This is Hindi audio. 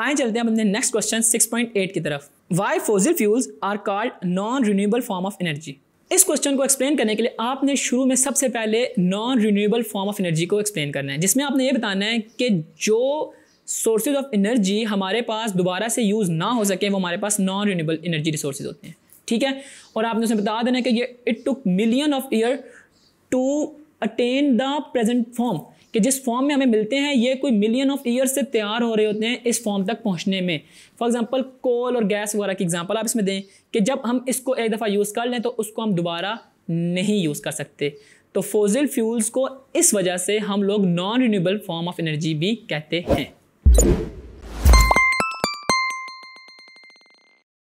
आए चलते हैं अपने नेक्स्ट क्वेश्चन 6.8 की तरफ why fossil fuels are called non renewable form of energy इस क्वेश्चन को एक्सप्लेन करने के लिए आपने शुरू में सबसे पहले non renewable form of energy को एक्सप्लेन करना है जिसमें आपने ये बताना है कि जो सोर्सेज ऑफ एनर्जी हमारे पास दोबारा से यूज़ ना हो सके वो हमारे पास नॉन रिन्यूएबल एनर्जी रिसोर्सेज होते हैं ठीक है और आपने उसे बता देना है कि ये it took million of year to attain the present form कि जिस फॉर्म में हमें मिलते हैं ये कोई मिलियन ऑफ ईयर से तैयार हो रहे होते हैं इस फॉर्म तक पहुंचने में फॉर एग्जांपल कोल और गैस वगैरह की एग्जांपल आप इसमें दें कि जब हम इसको एक दफ़ा यूज़ कर लें तो उसको हम दोबारा नहीं यूज़ कर सकते तो फोजिल फ्यूल्स को इस वजह से हम लोग non renewable form of energy भी कहते हैं